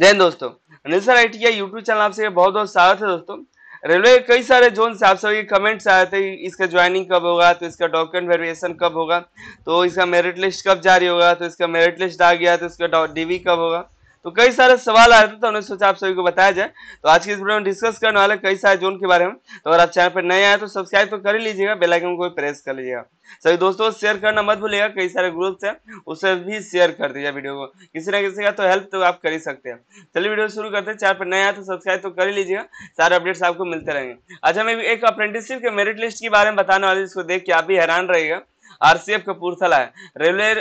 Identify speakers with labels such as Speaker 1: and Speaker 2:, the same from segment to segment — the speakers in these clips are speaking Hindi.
Speaker 1: जैन दोस्तों निशा आईटीआई यूट्यूब चैनल आपसे बहुत बहुत स्वागत है दोस्तों रेलवे के कई सारे जोन से आप सभी कमेंट्स आए थे इसका ज्वाइनिंग कब होगा तो इसका डॉक्यूमेंट वेरिएशन कब होगा तो इसका मेरिट लिस्ट कब जारी होगा तो इसका मेरिट लिस्ट आ गया तो इसका डीवी कब होगा तो कई सारे सवाल आ रहे थे तो हमने सोचा आप सभी को बताया जाए तो आज की इस वीडियो में डिस्कस करने वाले कई सारे जोन के बारे में तो अगर आप चैनल पर नए आए तो सब्सक्राइब तो कर ही लीजिएगा बेलाइकन को भी प्रेस कर लीजिएगा सभी दोस्तों शेयर करना मत भूलिएगा कई सारे ग्रुप है उसे भी शेयर कर दीजिए वीडियो को किसी ना किसी का तो हेल्प तो आप कर ही सकते हैं चलिए वीडियो शुरू करते हैं चैनल पर नए आए तो सब्सक्राइब तो कर ही लीजिएगा सारे अपडेट्स आपको मिलते रहेंगे अच्छा मैं एक अप्रेंटिसशिप के मेरिट लिस्ट के बारे में बताने वाले जिसको देख के आप भी हैरान रहेगा आरसीएफ कपूरथला है रेलवे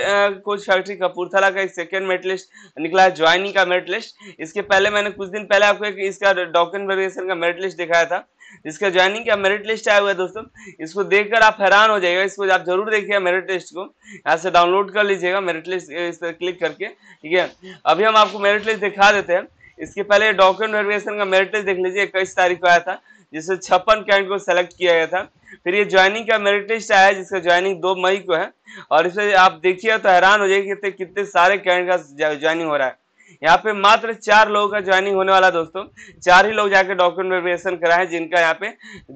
Speaker 1: कोच फैक्ट्री कपूरथला का एक सेकेंड मेरिट लिस्ट निकला है ज्वाइनिंग का मेरिट लिस्ट इसके पहले मैंने कुछ दिन पहले आपको एक इसका डॉक्यूमेंट वेरिएशन का मेरिट लिस्ट दिखाया था इसका ज्वाइनिंग का मेरिट लिस्ट आया हुआ है दोस्तों इसको देखकर आप हैरान हो जाएगा इसको आप जरूर देखिएगा मेरिट लिस्ट को यहाँ से डाउनलोड कर लीजिएगा मेरिट लिस्ट इस पर क्लिक करके ठीक है अभी हम आपको मेरिट लिस्ट दिखा देते हैं इसके पहले डॉक्यूमेंट वेरिएशन का मेरिट लिस्ट देख लीजिए इक्कीस तारीख को आया था जिससे छप्पन कैंड को सेलेक्ट किया गया था फिर ये ज्वाइनिंग का मेरिट लिस्ट आया है जिसका ज्वाइनिंग दो मई को है और इसमें आप देखिए तो हैरान हो जाएगी कितने सारे कैंड का ज्वाइनिंग हो रहा है यहाँ पे मात्र चार लोगों का ज्वाइनिंग होने वाला है दोस्तों चार ही लोग जाके डॉक्यूमेंट वेरिफिकेशन कराए जिनका यहाँ पे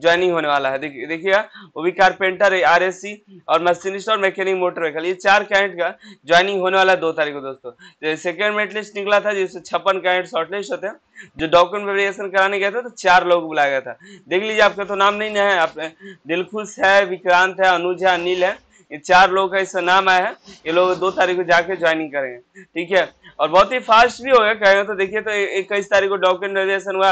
Speaker 1: ज्वाइनिंग होने वाला है देखिए वो भी कारपेंटर आर और मशीनिस्ट और मैकेनिक मोटर वेहकल ये चार कैंडिडेट का ज्वाइनिंग होने वाला है दो तारीख को दोस्तों सेकेंड मेरिट लिस्ट निकला था जिससे छप्पन कैंडिडेट शॉर्टलिस्ट होते हैं जो डॉक्यूमेंट वेरिएशन कराने गया था तो चार लोग बुलाया गया था देख लीजिए आपका तो नाम नहीं है आप दिलखुश है विक्रांत है अनुज है अनिल है ये चार लोगों का इसका नाम आया है ये लोग दो तारीख को जाके ज्वाइनिंग करेंगे ठीक है और बहुत ही फास्ट भी होगा कहेंगे तो देखिए तो इक्कीस तारीख को डॉक्यूमेंट वेरिएशन हुआ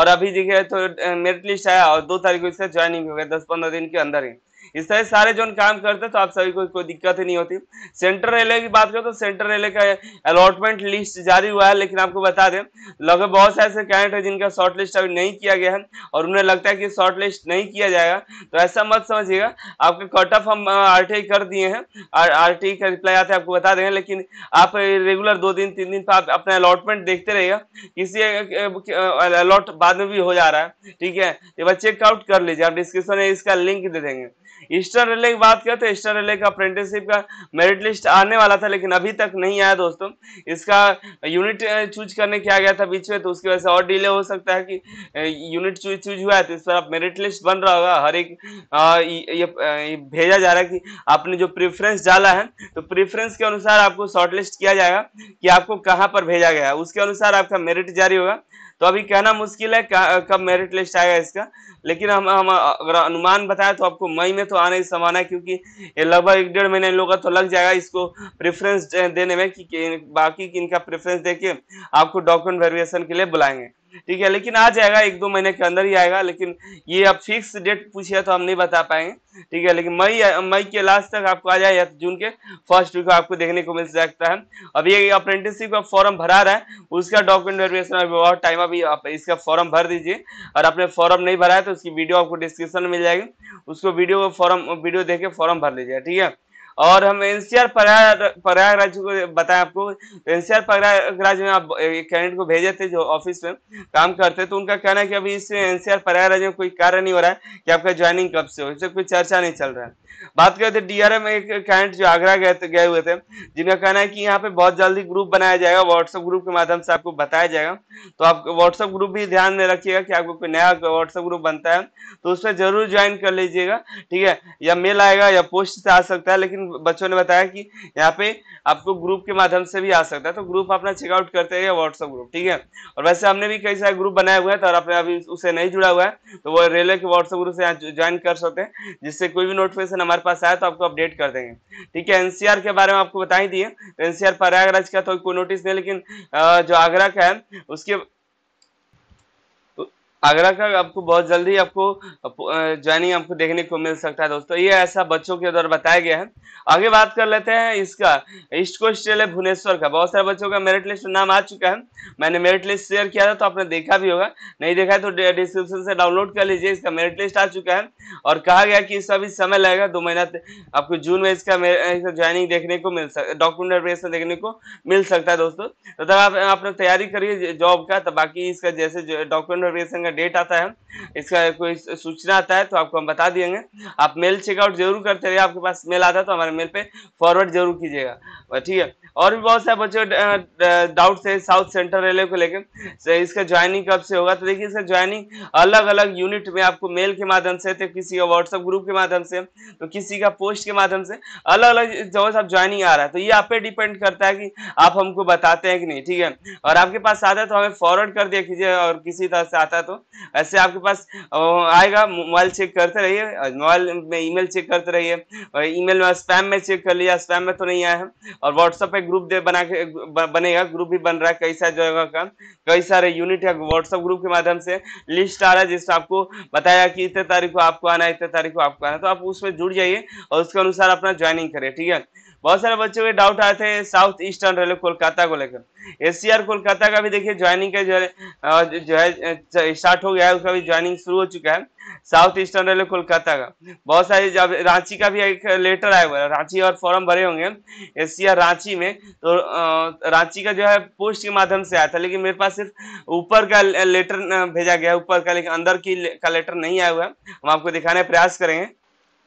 Speaker 1: और अभी देखिए तो मेरिट लिस्ट आया और दो तारीख को इसका ज्वाइनिंग हो गया दस पंद्रह दिन के अंदर ही इस तरह सारे जोन काम करते तो आप सभी को कोई दिक्कत ही नहीं होती सेंट्रल रेलवे की बात करें तो सेंट्रल रेलवे का अलॉटमेंट लिस्ट जारी हुआ है लेकिन आपको बता दें लगभग बहुत से ऐसे कैंडिडेट है जिनका शॉर्ट लिस्ट अभी नहीं किया गया है और उन्हें लगता है कि शॉर्ट लिस्ट नहीं किया जाएगा तो ऐसा मत समझिएगा आपके कट ऑफ हम आर कर दिए हैं आर का रिप्लाई आते हैं आपको बता देंगे लेकिन आप रेगुलर दो दिन तीन दिन पर आप अपना अलॉटमेंट देखते रहेगा किसी अलॉट बाद में भी हो जा रहा है ठीक है ये बस चेकआउट कर लीजिए आप डिस्क्रिप्शन में इसका लिंक दे देंगे ईस्टर्न रेलवे की बात करें तो ईस्टर्न रेलवे का अप्रेंटिसशिप का मेरिट लिस्ट आने वाला था लेकिन अभी तक नहीं आया दोस्तों इसका यूनिट चूज करने किया गया था बीच में तो उसकी वजह से और डिले हो सकता है कि यूनिट चूज चूज हुआ है तो इस पर आप मेरिट लिस्ट बन रहा होगा हर एक ये भेजा जा रहा है कि आपने जो प्रिफ्रेंस डाला है तो प्रिफ्रेंस के अनुसार आपको शॉर्टलिस्ट किया जाएगा कि आपको कहाँ पर भेजा गया है उसके अनुसार आपका मेरिट जारी होगा तो अभी कहना मुश्किल है कब मेरिट लिस्ट आएगा इसका लेकिन हम हम अगर अनुमान बताएं तो आपको मई में तो आने की संभावना है क्योंकि लगभग एक डेढ़ महीने लोग तो लग जाएगा इसको प्रेफरेंस देने में कि बाकी इनका प्रेफरेंस देके आपको डॉक्यूमेंट वेरिएशन के लिए बुलाएंगे ठीक है लेकिन आ जाएगा एक दो महीने के अंदर ही आएगा लेकिन ये अब फिक्स डेट पूछिए तो हम नहीं बता पाएंगे ठीक है लेकिन मई मई के लास्ट तक आपको आ जाए या तो जून के फर्स्ट वीक आपको देखने को मिल सकता है अब ये अप्रेंटिसशिप का फॉर्म भरा रहा है उसका डॉक्यूमेंट वेरिफिकेशन अभी बहुत टाइम अभी आप इसका फॉर्म भर दीजिए और आपने फॉर्म नहीं भरा है तो उसकी वीडियो आपको डिस्क्रिप्शन में मिल जाएगी उसको वीडियो फॉर्म वीडियो देख के फॉर्म भर लीजिए ठीक है और हम एनसीआर प्रयागराज को बताएं आपको एनसीआर प्रयागराज में आप कैंडिडेट को भेजे थे जो ऑफिस में काम करते तो उनका कहना है कि अभी इस एनसीआर प्रयागराज में कोई कार्य नहीं हो रहा है कि आपका ज्वाइनिंग कब से हो इससे कोई चर्चा नहीं चल रहा है बात करते डीआरएम एक क्लाइंट जो आगरा गए गए हुए थे जिनका कहना है कि यहाँ पे बहुत जल्दी ग्रुप बनाया जाएगा व्हाट्सएप ग्रुप के माध्यम से आपको बताया जाएगा तो आप व्हाट्सएप ग्रुप भी ध्यान में रखिएगा कि आपको कोई नया व्हाट्सएप ग्रुप बनता है तो उसमें जरूर ज्वाइन कर लीजिएगा ठीक है या मेल आएगा या पोस्ट से आ सकता है लेकिन बच्चों ने बताया कि यहाँ पे आपको ग्रुप के माध्यम से भी आ सकता है तो ग्रुप अपना चेकआउट करते हैं व्हाट्सएप ग्रुप ठीक है और वैसे हमने भी कई सारे ग्रुप बनाए हुए हैं तो आपने अभी उसे नहीं जुड़ा हुआ है तो वो रेलवे के व्हाट्सएप ग्रुप से ज्वाइन कर सकते हैं जिससे कोई भी नोटिफिकेशन हमारे पास आया तो आपको अपडेट कर देंगे ठीक है एनसीआर के बारे में आपको बता ही दिए एनसीआर प्रयागराज का तो कोई नोटिस नहीं लेकिन जो आगरा का है उसके आगरा का आपको बहुत जल्दी आपको ज्वाइनिंग आपको देखने को मिल सकता है दोस्तों ये ऐसा बच्चों के द्वारा बताया गया है आगे बात कर लेते हैं इसका ईस्ट कोस्ट रेलवे भुवनेश्वर का बहुत सारे बच्चों का मेरिट लिस्ट नाम आ चुका है मैंने मेरिट लिस्ट शेयर किया था तो आपने देखा भी होगा नहीं देखा तो डिस्क्रिप्शन से डाउनलोड कर लीजिए इसका मेरिट लिस्ट आ चुका है और कहा गया कि इसका भी समय लगेगा दो महीना आपको जून में इसका ज्वाइनिंग देखने को मिल सकता डॉक्यूमेंट प्रेपरेशन देखने को मिल सकता है दोस्तों तो तब आप अपना तैयारी करिए जॉब का तो बाकी इसका जैसे डॉक्यूमेंट प्रेपरेशन का डेट आता है इसका कोई सूचना आता है तो आपको हम बता देंगे आप मेल चेकआउट जरूर करते रहिए आपके पास मेल आता है तो हमारे मेल पे फॉरवर्ड जरूर कीजिएगा ठीक है और भी बहुत सारे बच्चों डाउट है साउथ सेंट्रल रेलवे को लेकर तो इसका ज्वाइनिंग कब से होगा तो देखिए इसका ज्वाइनिंग अलग अलग यूनिट में आपको मेल के माध्यम से तो किसी का व्हाट्सअप ग्रुप के माध्यम से तो किसी का पोस्ट के माध्यम से अलग अलग जगह से आप ज्वाइनिंग आ रहा है तो ये आप पे डिपेंड करता है कि आप हमको बताते हैं कि नहीं ठीक है और आपके पास आता है तो हमें फॉरवर्ड कर दिया कीजिए और किसी तरह से आता है तो ऐसे आपके पास आएगा मोबाइल चेक करते रहिए मोबाइल में ईमेल चेक करते रहिए ईमेल में स्पैम में चेक कर लिया स्पैम में तो नहीं आया है और व्हाट्सअप पे ग्रुप दे बना के बनेगा ग्रुप भी बन रहा है कई सारे जगह का कई सारे यूनिट है व्हाट्सअप ग्रुप के माध्यम से लिस्ट आ रहा है जिससे आपको बताया कि इतने तारीख को आपको आना है इतने तारीख को आपको आना है तो आप उसमें जुड़ जाइए और उसके अनुसार अपना ज्वाइनिंग करिए ठीक है बहुत सारे बच्चों के डाउट आए थे साउथ ईस्टर्न रेलवे कोलकाता को लेकर एस कोलकाता का भी देखिए ज्वाइनिंग का जो है जो है स्टार्ट हो गया है उसका भी ज्वाइनिंग शुरू हो चुका है साउथ ईस्टर्न रेलवे कोलकाता का बहुत सारे जब रांची का भी एक लेटर आया हुआ है रांची और फॉर्म भरे होंगे एस रांची में तो रांची का जो है पोस्ट के माध्यम से आया था लेकिन मेरे पास सिर्फ ऊपर का लेटर भेजा गया है ऊपर का लेकिन अंदर की का लेटर नहीं आया हुआ है हम आपको दिखाने प्रयास करेंगे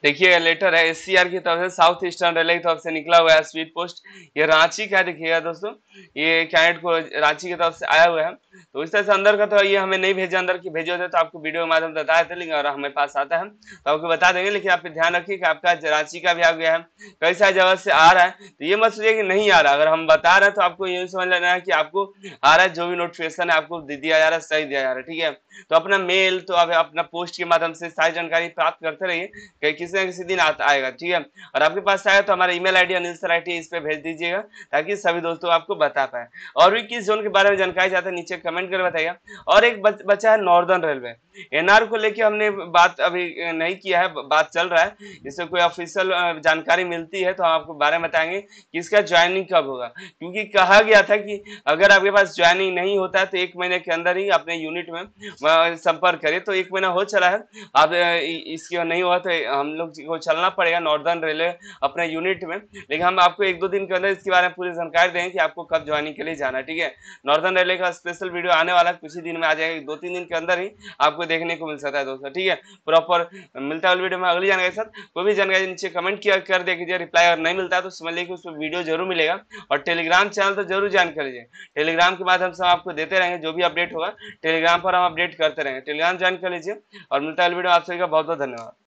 Speaker 1: देखिएगा लेटर है एस की तरफ से साउथ ईस्टर्न रेलवे की तरफ से निकला हुआ है स्पीड पोस्ट ये रांची का देखिएगा दोस्तों ये कैंडिडेट को रांची की तरफ से आया हुआ है तो इस तरह से अंदर का तो ये हमें नहीं भेजा अंदर की भेजे होते तो आपको वीडियो के माध्यम से बता देते लेकिन और हमें पास आता है तो आपको बता देंगे लेकिन आप ध्यान रखिए कि आपका रांची का भी आ गया है कई सारी जगह से आ रहा है तो ये मत सोचिए कि नहीं आ रहा अगर हम बता रहे हैं तो आपको यही समझ लेना है कि आपको आ रहा है जो भी नोटिफिकेशन है आपको दिया जा रहा है सही दिया जा रहा है ठीक है तो अपना मेल तो अपना पोस्ट के माध्यम से सारी जानकारी प्राप्त करते रहिए किसी ना किसी दिन आएगा ठीक है और आपके पास आएगा तो हमारा ईमेल आईडी अनिल सराठी इस पे भेज दीजिएगा ताकि सभी दोस्तों आपको बता पाए और भी किस जोन के बारे में जानकारी चाहते हैं नीचे कमेंट कर बताइएगा और एक बच्चा है नॉर्दर्न रेलवे एनआर को लेकर हमने बात अभी नहीं किया है बात चल रहा है इससे कोई ऑफिशियल जानकारी मिलती है तो हम आपको बारे में बताएंगे कि इसका ज्वाइनिंग कब होगा क्योंकि कहा गया था कि अगर आपके पास ज्वाइनिंग नहीं होता है तो एक महीने के अंदर ही अपने यूनिट में संपर्क करें तो एक महीना हो चला है आप इसके नहीं हुआ तो हम लोग को चलना पड़ेगा नॉर्दर्न रेलवे अपने यूनिट में लेकिन हम आपको एक दो दिन के अंदर इसके बारे में पूरी जानकारी देंगे कि आपको कब ज्वाइनिंग के लिए जाना ठीक है नॉर्दर्न रेलवे का स्पेशल वीडियो आने वाला कुछ ही दिन में आ जाएगा दो तीन दिन के अंदर ही आपको देखने को मिल सकता है दोस्तों ठीक है प्रॉपर मिलता है वीडियो में अगली जानकारी साथ कोई भी जानकारी नीचे कमेंट किया कर दे कीजिए रिप्लाई अगर नहीं मिलता तो समझ लीजिए उसमें वीडियो जरूर मिलेगा और टेलीग्राम चैनल तो जरूर ज्वाइन कर लीजिए टेलीग्राम के बाद हम सब आपको देते रहेंगे जो भी अपडेट होगा टेलीग्राम पर हम अपडेट करते रहेंगे टेलीग्राम ज्वाइन कर लीजिए और मिलता है वीडियो आप सभी का बहुत बहुत धन्यवाद